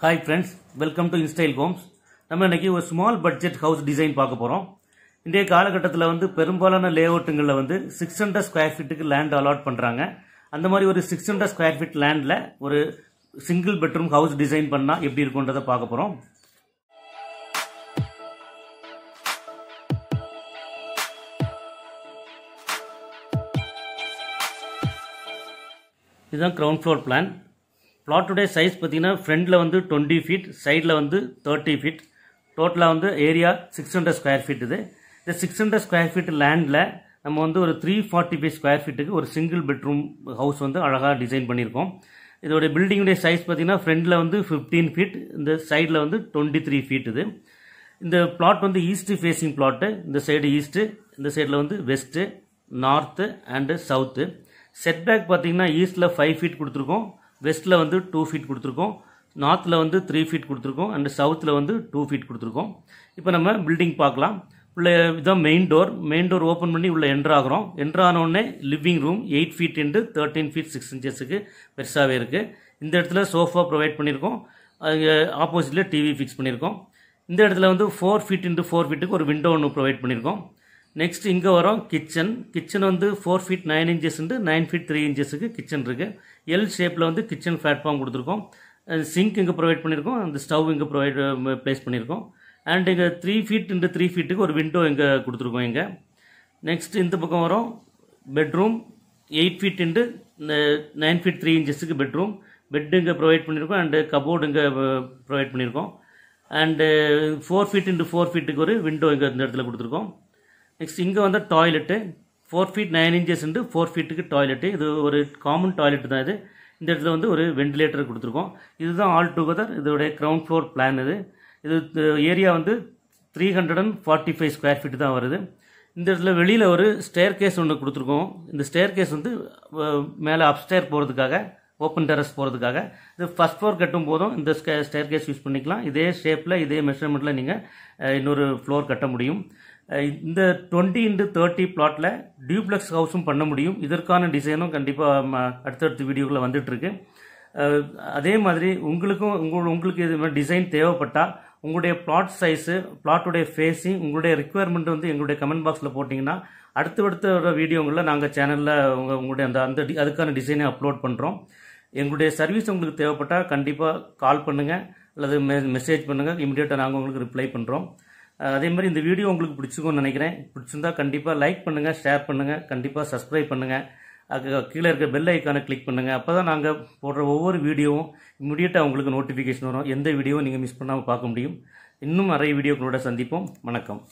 hi friends welcome to Instyle Homes நம்ம இன்னைக்கு ஒரு ஸ்மால் பட்ஜெட் ஹவுஸ் டிசைன் பார்க்க போகிறோம் இன்றைய காலகட்டத்தில் வந்து பெரும்பாலான லே அவுட்டுங்களில் வந்து சிக்ஸ் ஹண்ட்ரட் ஸ்கொயர் ஃபீட்டுக்கு லேண்ட் அலாட் பண்ணுறாங்க அந்த மாதிரி ஒரு சிக்ஸ் ஹண்ட்ரட் ஸ்கொயர் ஃபீட் லேண்டில் ஒரு சிங்கிள் பெட்ரூம் ஹவுஸ் டிசைன் பண்ணால் எப்படி இருக்குன்றதை பார்க்க போகிறோம் இதுதான் கிரவுண்ட் ஃப்ளோர் பிளான் பிளாட்டுடைய சைஸ் பார்த்தீங்கன்னா ஃப்ரண்டில் வந்து டுவெண்ட்டி ஃபீட் சைடில் வந்து தேர்ட்டி ஃபீட் டோட்டலாக வந்து area six hundred square feet இது இந்த சிக்ஸ் ஹண்ட்ரட் ஸ்கொயர் ஃபீட் லேண்டில் நம்ம வந்து ஒரு த்ரீ ஃபார்ட்டி ஃபைவ் ஸ்கொயர் ஃபீட்டுக்கு ஒரு சிங்கிள் பெட்ரூம் ஹவுஸ் வந்து அழகாக டிசைன் பண்ணியிருக்கோம் இதோடைய பில்டிங்குடைய சைஸ் பார்த்தீங்கன்னா ஃப்ரண்டில் வந்து ஃபிஃப்டீன் ஃபீட் இந்த சைடில் வந்து டுவெண்ட்டி த்ரீ ஃபீட் இது இந்த பிளாட் வந்து ஈஸ்ட் ஃபேஸிங் பிளாட்டு இந்த சைடு ஈஸ்ட்டு இந்த சைடில் வந்து west north and south setback பார்த்தீங்கன்னா ஈஸ்ட்டில் ஃபைவ் ஃபீட் கொடுத்துருக்கோம் வெஸ்ட்டில் வந்து டூ ஃபீட் கொடுத்துருக்கோம் நார்த்தில் வந்து த்ரீ ஃபீட் கொடுத்துருக்கோம் அண்ட் சவுத்தில் வந்து டூ ஃபீட் கொடுத்துருக்கோம் இப்போ நம்ம பில்டிங் பார்க்கலாம் உள்ள இதுதான் main door main door open பண்ணி உள்ளே என்ட்ராகிறோம் என்ட்ரானோடனே living room eight feet into thirteen feet six இன்ச்சஸுக்கு பெருசாகவே இருக்குது இந்த இடத்துல சோஃபா ப்ரொவைட் பண்ணியிருக்கோம் அது ஆப்போசிட்டில் டிவி ஃபிக்ஸ் பண்ணியிருக்கோம் இந்த இடத்துல வந்து ஃபோர் ஃபீட் இன்ட்டு ஃபோர் ஃபீட்டுக்கு ஒரு விண்டோ ஒன்று ப்ரொவைட் பண்ணியிருக்கோம் நெக்ஸ்ட் இங்கே வரும் கிச்சன் கிச்சன் வந்து ஃபோர் ஃபீட் நைன் இன்ச்சஸ்ன்ட்டு நைன் ஃபீட் த்ரீ இன்ச்சஸுக்கு கிச்சன் இருக்குது எல் ஷேப்பில் வந்து கிச்சன் பிளாட்ஃபார்ம் கொடுத்துருக்கோம் சிங்க் இங்கே ப்ரொவைட் பண்ணியிருக்கோம் அந்த ஸ்டவ் இங்கே ப்ரொவைட் ப்ளேஸ் பண்ணியிருக்கோம் அண்ட் இங்கே த்ரீ ஃபீட் இன்ட்டு த்ரீ ஃபீட்டுக்கு ஒரு விண்டோ இங்கே கொடுத்துருக்கோம் இங்கே நெக்ஸ்ட் இந்த பக்கம் வரும் bedroom eight feet into nine feet three இன்ச்சஸுக்கு bedroom bed இங்கே ப்ரொவைட் பண்ணியிருக்கோம் அண்டு கபோர்டு இங்கே ப்ரொவைட் பண்ணியிருக்கோம் and four feet into four ஃபீட்டுக்கு ஒரு விண்டோ இங்கே இந்த இடத்துல கொடுத்துருக்கோம் நெக்ஸ்ட் இங்கே வந்து toilet four feet nine inches into four ஃபீட்டுக்கு டாய்லெட்டு இது ஒரு காமன் டாய்லெட் தான் இது இந்த இடத்துல வந்து ஒரு வெண்டிலேட்டர் கொடுத்துருக்கோம் இதுதான் ஆல் டுகெதர் இதோடைய கிரவுண்ட் ஃப்ளோர் பிளான் இது இது ஏரியா வந்து three hundred and forty five square feet தான் வருது இந்த இடத்துல வெளியில் ஒரு ஸ்டேர் கேஸ் ஒன்று கொடுத்துருக்கோம் இந்த ஸ்டேர் கேஸ் வந்து மேலே அப்ஸ்டேர் போகிறதுக்காக ஓப்பன் டெரஸ் போகிறதுக்காக இது ஃபஸ்ட் ஃப்ளோர் கட்டும் போதும் இந்த ஸ்டேர் கேஸ் யூஸ் பண்ணிக்கலாம் இதே ஷேப்பில் இதே மெஷர்மெண்ட்டில் நீங்கள் இன்னொரு ஃப்ளோர் கட்ட முடியும் இந்த டுவெண்ட்டி இன்டு தேர்ட்டி பிளாட்டில் டியூப்ளெக்ஸ் ஹவுஸும் பண்ண முடியும் இதற்கான டிசைனும் கண்டிப்பாக அடுத்தடுத்த வீடியோக்களில் வந்துட்டுருக்கு அதே மாதிரி உங்களுக்கும் உங்கள் உங்களுக்கு இது மாதிரி டிசைன் தேவைப்பட்டால் உங்களுடைய பிளாட் சைஸு பிளாட்டுடைய ஃபேஸிங் உங்களுடைய ரெக்குவயர்மெண்ட் வந்து எங்களுடைய கமெண்ட் பாக்ஸில் போட்டிங்கன்னா அடுத்தடுத்த வர வீடியோங்களில் நாங்கள் சேனலில் உங்கள் உங்களுடைய அந்த அந்த அதுக்கான டிசைனை அப்லோட் பண்ணுறோம் எங்களுடைய சர்வீஸ் உங்களுக்கு தேவைப்பட்டால் கண்டிப்பாக கால் பண்ணுங்கள் அல்லது மெசேஜ் பண்ணுங்கள் இமீடியட்டாக நாங்கள் உங்களுக்கு ரிப்ளை பண்ணுறோம் அதே மாதிரி இந்த வீடியோ உங்களுக்கு பிடிச்சிக்கும்னு நினைக்கிறேன் பிடிச்சிருந்தா கண்டிப்பாக லைக் பண்ணுங்கள் ஷேர் பண்ணுங்கள் கண்டிப்பாக சப்ஸ்கிரைப் பண்ணுங்கள் கீழே இருக்க பெல் ஐக்கானை கிளிக் பண்ணுங்கள் அப்போ தான் நாங்கள் போடுற ஒவ்வொரு வீடியோவும் இம்மிடியட்டாக உங்களுக்கு நோட்டிஃபிகேஷன் வரும் எந்த வீடியோவும் நீங்கள் மிஸ் பண்ணாமல் பார்க்க முடியும் இன்னும் நிறைய வீடியோக்களோட சந்திப்போம் வணக்கம்